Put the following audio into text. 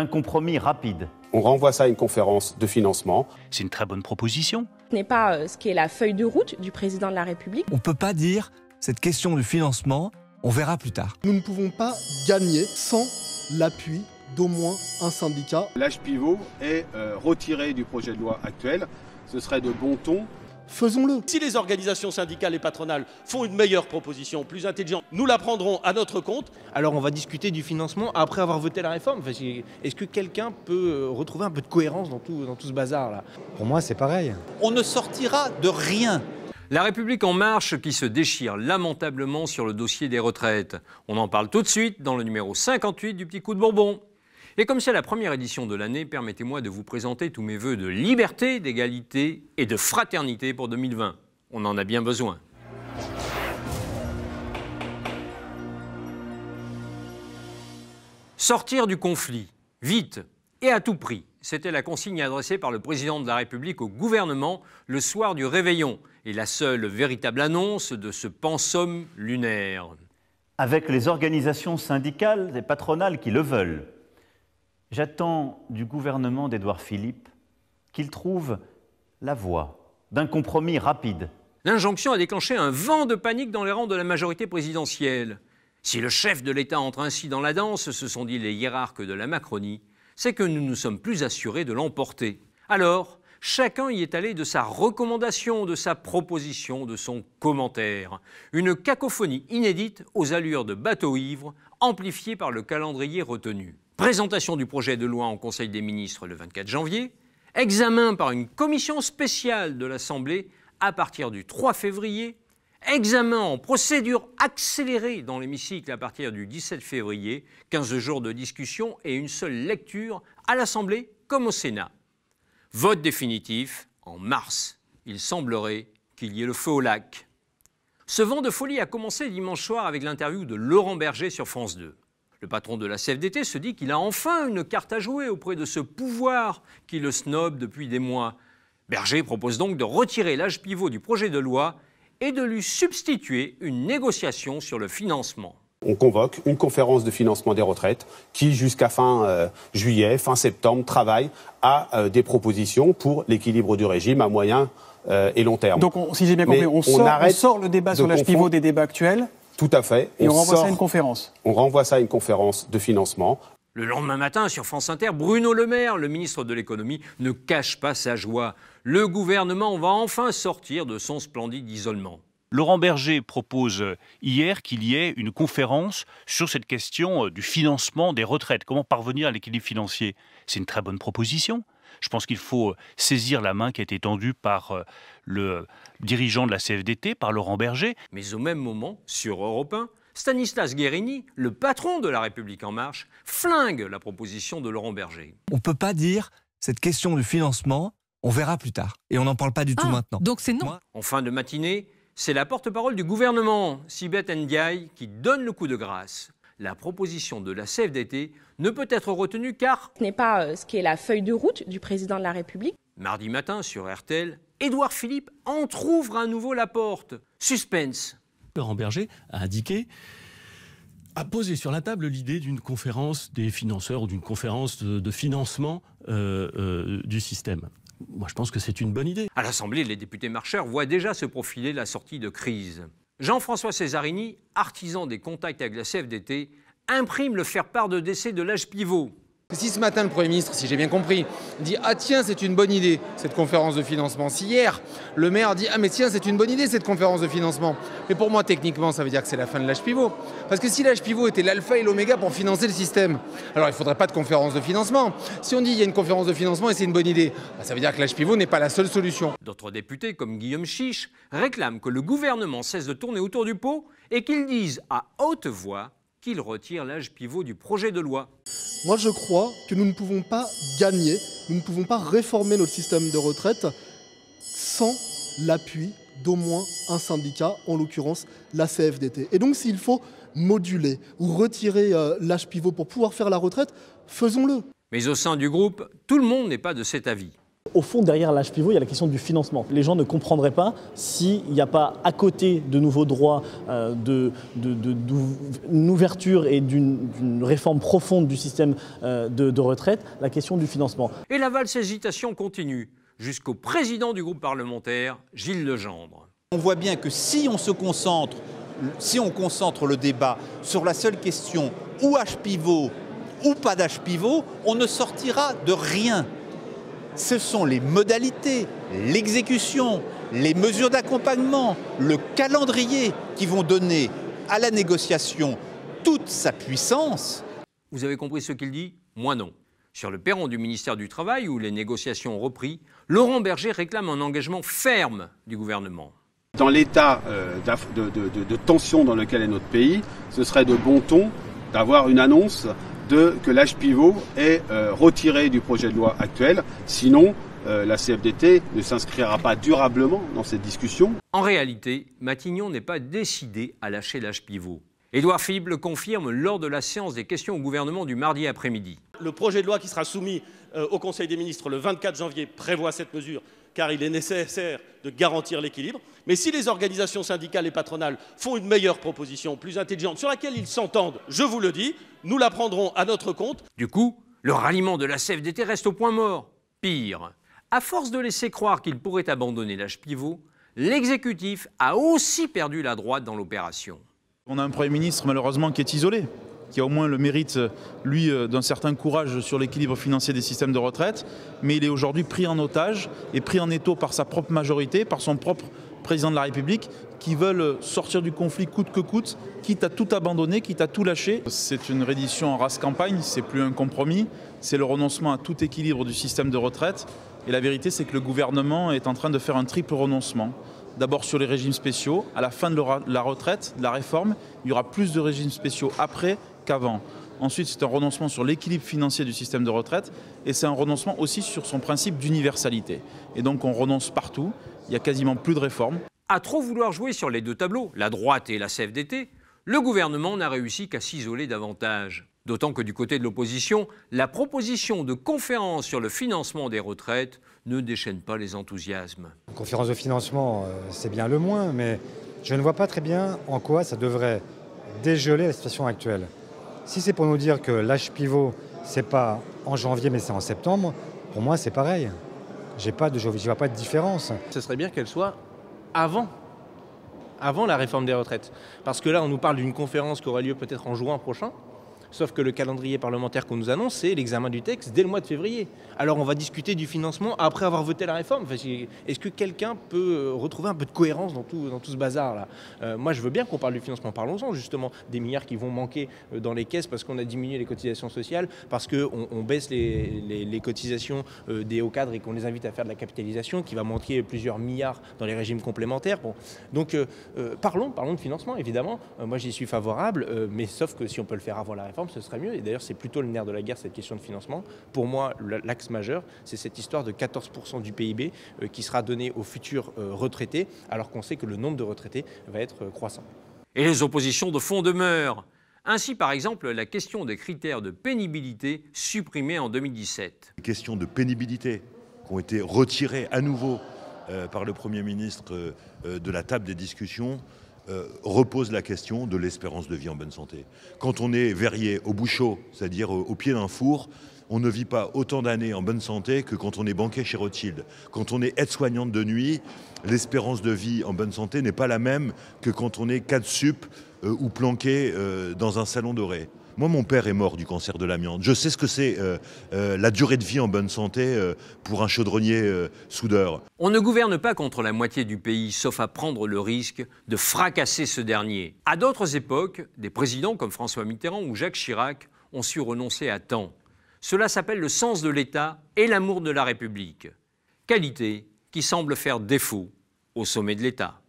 Un compromis rapide. On renvoie ça à une conférence de financement. C'est une très bonne proposition. Ce n'est pas euh, ce qui est la feuille de route du président de la République. On ne peut pas dire cette question du financement, on verra plus tard. Nous ne pouvons pas gagner sans l'appui d'au moins un syndicat. L'âge pivot est euh, retiré du projet de loi actuel. Ce serait de bon ton faisons-le. Si les organisations syndicales et patronales font une meilleure proposition, plus intelligente, nous la prendrons à notre compte. Alors on va discuter du financement après avoir voté la réforme. Est-ce que quelqu'un peut euh, retrouver un peu de cohérence dans tout, dans tout ce bazar-là Pour moi, c'est pareil. On ne sortira de rien. La République en marche qui se déchire lamentablement sur le dossier des retraites. On en parle tout de suite dans le numéro 58 du Petit Coup de Bourbon. Et comme c'est la première édition de l'année, permettez-moi de vous présenter tous mes voeux de liberté, d'égalité et de fraternité pour 2020. On en a bien besoin. Sortir du conflit, vite et à tout prix, c'était la consigne adressée par le président de la République au gouvernement le soir du réveillon et la seule véritable annonce de ce pensum lunaire. Avec les organisations syndicales et patronales qui le veulent, J'attends du gouvernement d'Édouard Philippe qu'il trouve la voie d'un compromis rapide. L'injonction a déclenché un vent de panique dans les rangs de la majorité présidentielle. Si le chef de l'État entre ainsi dans la danse, se sont dit les hiérarques de la Macronie, c'est que nous ne sommes plus assurés de l'emporter. Alors, chacun y est allé de sa recommandation, de sa proposition, de son commentaire. Une cacophonie inédite aux allures de bateau ivre, amplifiée par le calendrier retenu. Présentation du projet de loi en Conseil des ministres le 24 janvier. Examen par une commission spéciale de l'Assemblée à partir du 3 février. Examen en procédure accélérée dans l'hémicycle à partir du 17 février. 15 jours de discussion et une seule lecture à l'Assemblée comme au Sénat. Vote définitif en mars. Il semblerait qu'il y ait le feu au lac. Ce vent de folie a commencé dimanche soir avec l'interview de Laurent Berger sur France 2. Le patron de la CFDT se dit qu'il a enfin une carte à jouer auprès de ce pouvoir qui le snob depuis des mois. Berger propose donc de retirer l'âge pivot du projet de loi et de lui substituer une négociation sur le financement. On convoque une conférence de financement des retraites qui, jusqu'à fin euh, juillet, fin septembre, travaille à euh, des propositions pour l'équilibre du régime à moyen euh, et long terme. Donc, si j'ai bien compris, on on sort, le débat sur l'âge pivot des débats actuels tout à fait. Et on, renvoie ça à une conférence On renvoie ça à une conférence de financement. Le lendemain matin, sur France Inter, Bruno Le Maire, le ministre de l'économie, ne cache pas sa joie. Le gouvernement va enfin sortir de son splendide isolement. Laurent Berger propose hier qu'il y ait une conférence sur cette question du financement des retraites. Comment parvenir à l'équilibre financier C'est une très bonne proposition. Je pense qu'il faut euh, saisir la main qui a été tendue par euh, le dirigeant de la CFDT, par Laurent Berger. Mais au même moment, sur Europe 1, Stanislas Guérini, le patron de La République En Marche, flingue la proposition de Laurent Berger. On ne peut pas dire cette question du financement, on verra plus tard. Et on n'en parle pas du tout ah, maintenant. Donc c'est non. En fin de matinée, c'est la porte-parole du gouvernement, Sibeth Ndiaye, qui donne le coup de grâce la proposition de la CFDT ne peut être retenue car... Ce n'est pas euh, ce qui est la feuille de route du président de la République. Mardi matin, sur RTL, Édouard Philippe entr'ouvre à nouveau la porte. Suspense. Laurent Berger a indiqué a posé sur la table l'idée d'une conférence des financeurs ou d'une conférence de, financement euh, euh, du système. Moi, je pense que c'est une bonne idée. À l'Assemblée, les députés marcheurs voient déjà se profiler la sortie de crise. Jean-François Cesarini, artisan des contacts avec la CFDT, imprime le faire-part de décès de l'âge pivot si ce matin le Premier ministre, si j'ai bien compris, dit Ah tiens, c'est une bonne idée cette conférence de financement, si hier le maire dit Ah mais tiens, c'est une bonne idée cette conférence de financement, mais pour moi techniquement ça veut dire que c'est la fin de l'âge pivot. Parce que si l'âge pivot était l'alpha et l'oméga pour financer le système, alors il ne faudrait pas de conférence de financement. Si on dit il y a une conférence de financement et c'est une bonne idée, bah, ça veut dire que l'âge pivot n'est pas la seule solution. D'autres députés comme Guillaume Chiche réclament que le gouvernement cesse de tourner autour du pot et qu'ils disent à haute voix qu'il retire l'âge pivot du projet de loi. Moi, je crois que nous ne pouvons pas gagner, nous ne pouvons pas réformer notre système de retraite sans l'appui d'au moins un syndicat, en l'occurrence la CFDT. Et donc, s'il faut moduler ou retirer euh, l'âge pivot pour pouvoir faire la retraite, faisons-le. Mais au sein du groupe, tout le monde n'est pas de cet avis au fond, derrière l'âge pivot, il y a la question du financement. Les gens ne comprendraient pas s'il n'y a pas à côté de nouveaux droits, euh, d'une ouverture et d'une réforme profonde du système euh, de retraite, la question du financement. Et la valse hésitation continue jusqu'au président du groupe parlementaire, Gilles Legendre. On voit bien que si on se concentre, si on concentre le débat sur la seule question ou H pivot ou pas d'âge pivot, on ne sortira de rien ce sont les modalités, l'exécution, les mesures d'accompagnement, le calendrier qui vont donner à la négociation toute sa puissance. Vous avez compris ce qu'il dit Moi non. Sur le perron du ministère du Travail, où les négociations ont repris, Laurent Berger réclame un engagement ferme du gouvernement. Dans l'état euh, de tension dans lequel est notre pays, ce serait de bon ton d'avoir une annonce que l'âge pivot est euh, retiré du projet de loi actuel. Sinon, euh, la CFDT ne s'inscrira pas durablement dans cette discussion. En réalité, Matignon n'est pas décidé à lâcher l'âge pivot. Édouard Philippe le confirme lors de la séance des questions au gouvernement du mardi après-midi. Le projet de loi qui sera soumis euh, au Conseil des ministres le 24 janvier prévoit cette mesure car il est nécessaire de garantir l'équilibre. Mais si les organisations syndicales et patronales font une meilleure proposition, plus intelligente, sur laquelle ils s'entendent, je vous le dis, nous la prendrons à notre compte. Du coup, le ralliement de la CFDT reste au point mort. Pire, à force de laisser croire qu'il pourrait abandonner l'âge pivot, l'exécutif a aussi perdu la droite dans l'opération. On a un Premier ministre malheureusement qui est isolé qui a au moins le mérite, lui, euh, d'un certain courage sur l'équilibre financier des systèmes de retraite, mais il est aujourd'hui pris en otage et pris en étau par sa propre majorité, par son propre président de la République, qui veulent euh, sortir du conflit coûte que coûte, quitte à tout abandonner, quitte à tout lâcher. C'est une reddition en race campagne, c'est plus un compromis, c'est le renoncement à tout équilibre du système de retraite. Et la vérité, c'est que le gouvernement est en train de faire un triple renoncement. D'abord sur les régimes spéciaux, à la fin de la retraite, de la réforme, il y aura plus de régimes spéciaux après, qu'avant. Ensuite, c'est un renoncement sur l'équilibre financier du système de retraite et c'est un renoncement aussi sur son principe d'universalité. Et donc on renonce partout, il n'y a quasiment plus de réformes. À trop vouloir jouer sur les deux tableaux, la droite et la CFDT, le gouvernement n'a réussi qu'à s'isoler davantage. D'autant que du côté de l'opposition, la proposition de conférence sur le financement des retraites ne déchaîne pas les enthousiasmes. Conférence de financement, euh, c'est bien le moins, mais je ne vois pas très bien en quoi ça devrait dégeler la situation actuelle. Si c'est pour nous dire que l'âge pivot, c'est pas en janvier, mais c'est en septembre, pour moi, c'est pareil. pas de, je ne vois pas de différence. Ce serait bien qu'elle soit avant avant la réforme des retraites. Parce que là, on nous parle d'une conférence qui aura lieu peut-être en juin prochain. Sauf que le calendrier parlementaire qu'on nous annonce, c'est l'examen du texte dès le mois de février. Alors on va discuter du financement après avoir voté la réforme. Est-ce que quelqu'un peut euh, retrouver un peu de cohérence dans tout, ce bazar-là euh, Moi, je veux bien qu'on parle du financement. Parlons-en, justement, des milliards qui vont manquer euh, dans les caisses parce qu'on a diminué les cotisations sociales, parce qu'on baisse les, cotisations des hauts cadres et qu'on les invite à faire de la capitalisation, qui va manquer plusieurs milliards dans les régimes complémentaires. Bon. Donc parlons, parlons de financement, évidemment. moi, j'y suis favorable, mais sauf que si on peut le faire avant la réforme, ce serait mieux. Et d'ailleurs, c'est plutôt le nerf de la guerre, cette question de financement. Pour moi, l'axe majeur, c'est cette histoire de 14% du PIB euh, qui sera donné aux futurs euh, retraités, alors qu'on sait que le nombre de retraités va être euh, croissant. Et les oppositions de fond demeurent. Ainsi, par exemple, la question des critères de pénibilité supprimés en 2017. Les questions de pénibilité qui ont été retirées à nouveau par le Premier ministre de la table des discussions euh, repose la question de l'espérance de vie en bonne santé. Quand on est verrier au bouchot, c'est-à-dire au, pied d'un four, on ne vit pas autant d'années en bonne santé que quand on est banquier chez Rothschild. Quand on est aide-soignante de nuit, l'espérance de vie en bonne santé n'est pas la même que quand on est cadre sup euh, ou planqué euh, dans un salon doré. Moi, mon père est mort du cancer de l'amiante. Je sais ce que c'est euh, euh, la durée de vie en bonne santé euh, pour un chaudronnier soudeur. On ne gouverne pas contre la moitié du pays, sauf à prendre le risque de fracasser ce dernier. À d'autres époques, des présidents comme François Mitterrand ou Jacques Chirac ont su renoncer à temps. Cela s'appelle le sens de l'État et l'amour de la République. Qualité qui semble faire défaut au sommet de l'État.